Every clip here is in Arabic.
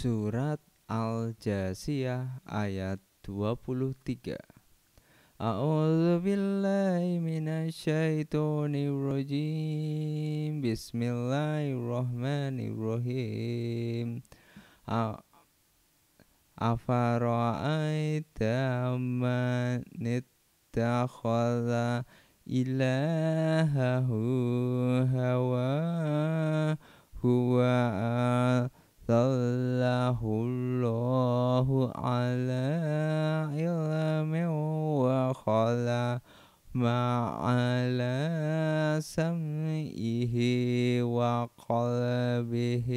Surat Al-Jasiyah ayat 23 A'udzu billahi minasyaitonir rajim Bismillahirrahmanirrahim Afara'aita man ittakhadha ilahahu hawa huwa سلّه الله على علم وخلى ما على سمعه وقلبه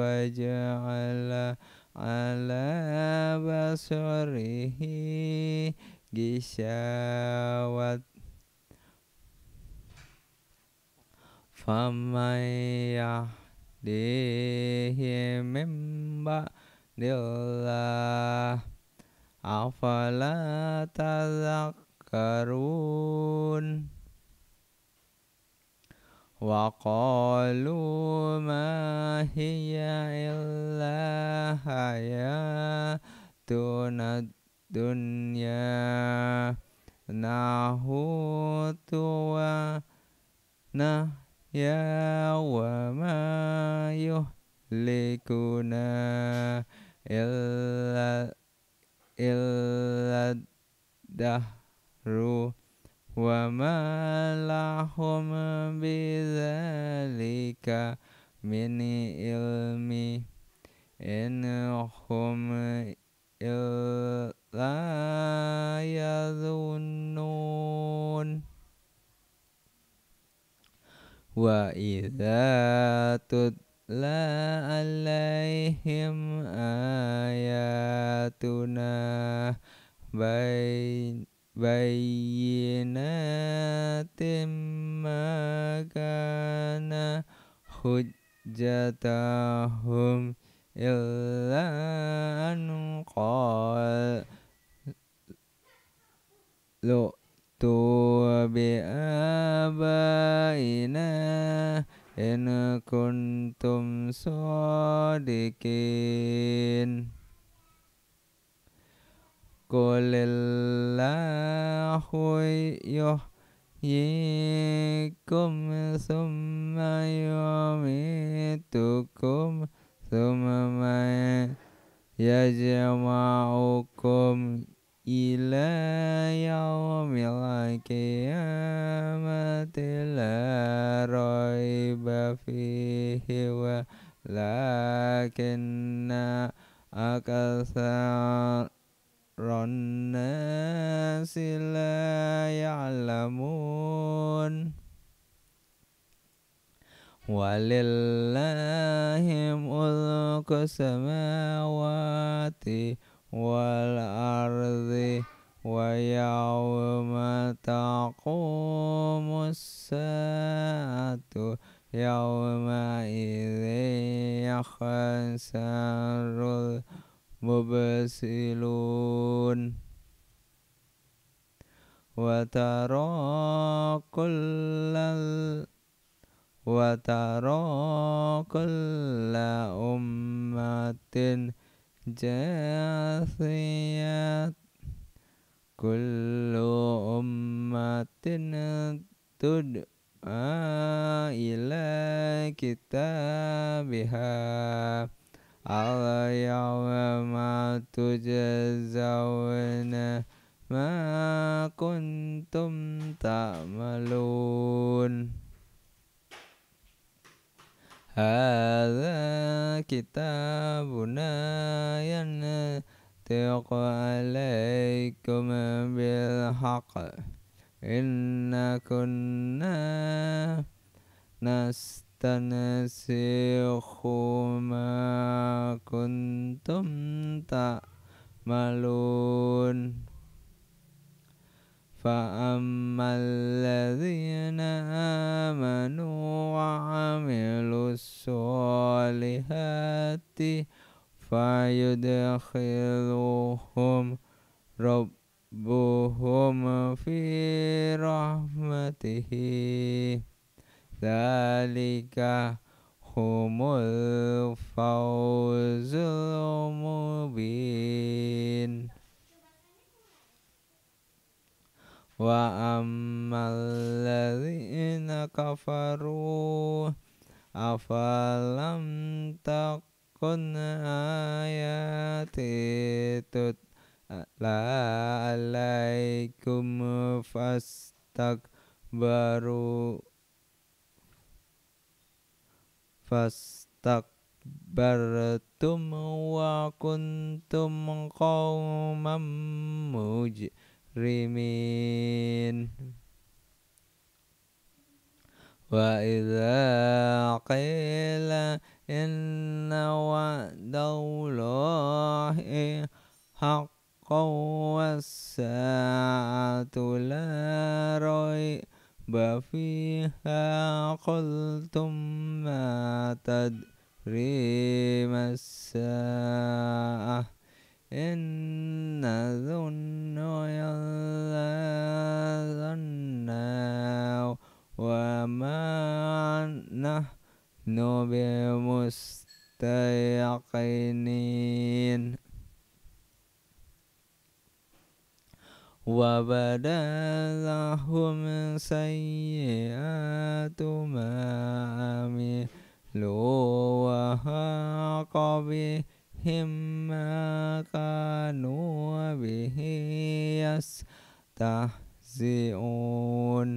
وجعل على بصره غشاوة فمن يحب dehemba dela afala tazakkarun wa qalu ma illa haya tunad dunya nahutu wa nah ya wa ma yuhlikuna illa illa dahru wa ma lahum bidzalika min ilmi in illa yadhu وإذا تتلى عليهم آياتنا بينات ما كان حجتهم إلا أن قال لؤتوا بآياتنا صادقين قل الله يحييكم ثم يميتكم ثم يجمعكم إلى يوم القيامة لا لكن أكثر الناس لا يعلمون ولله ملك السماوات والأرض ويوم تقوم الساعة يومئذ يخسر المبصرون وترى كل وترى كل أمة جاثيات kullu ummatin tud'a ila kitabiha al yawma tujazawna ma kuntum ta'malun Hadza kitabuna yanah يصدق عليكم بالحق إنا كنا نستنسخ ما كنتم تعملون فأما الذين آمنوا وعملوا الصالحات فيدخلهم ربهم في رحمته ذلك هم الفوز المبين وأما الذين كفروا أفلم تقوا kunna ayati tut la alaikum fastak baru fastak bartum wa kuntum qawman mujrimin wa idza qila إن وعد الله حق والساعة لا ريب فيها قلتم ما تدري ما الساعة إن ظن وبدا لهم سيئات ما عملوا وهاق بهم ما كانوا به يستهزئون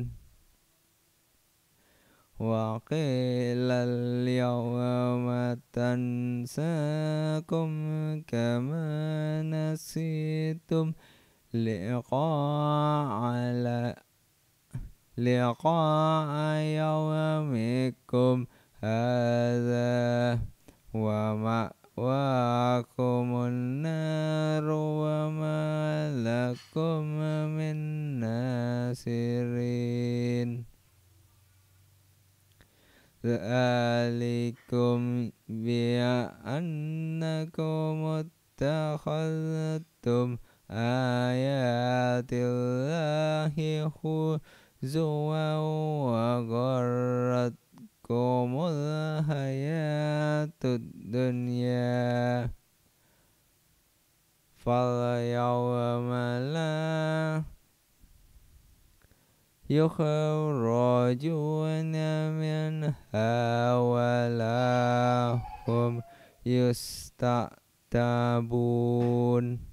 وقيل اليوم تنساكم كما نسيتم لقاء على لقاء يومكم هذا ومأواكم النار وما لكم من ناصرين ذلكم بأنكم اتخذتم آيات الله خزوا وغرتكم الحياة الدنيا فاليوم لا يخرجون منها ولا هم يستعتبون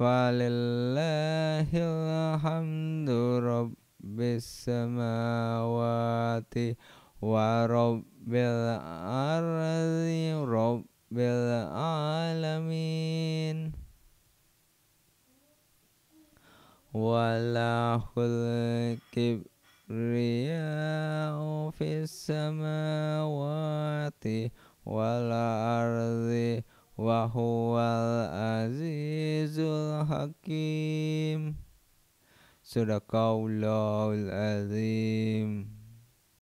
فلله الحمد رب السماوات ورب الأرض رب العالمين وله الكبرياء في السماوات والأرض wa huwal azizul hakim sadaqallahul azim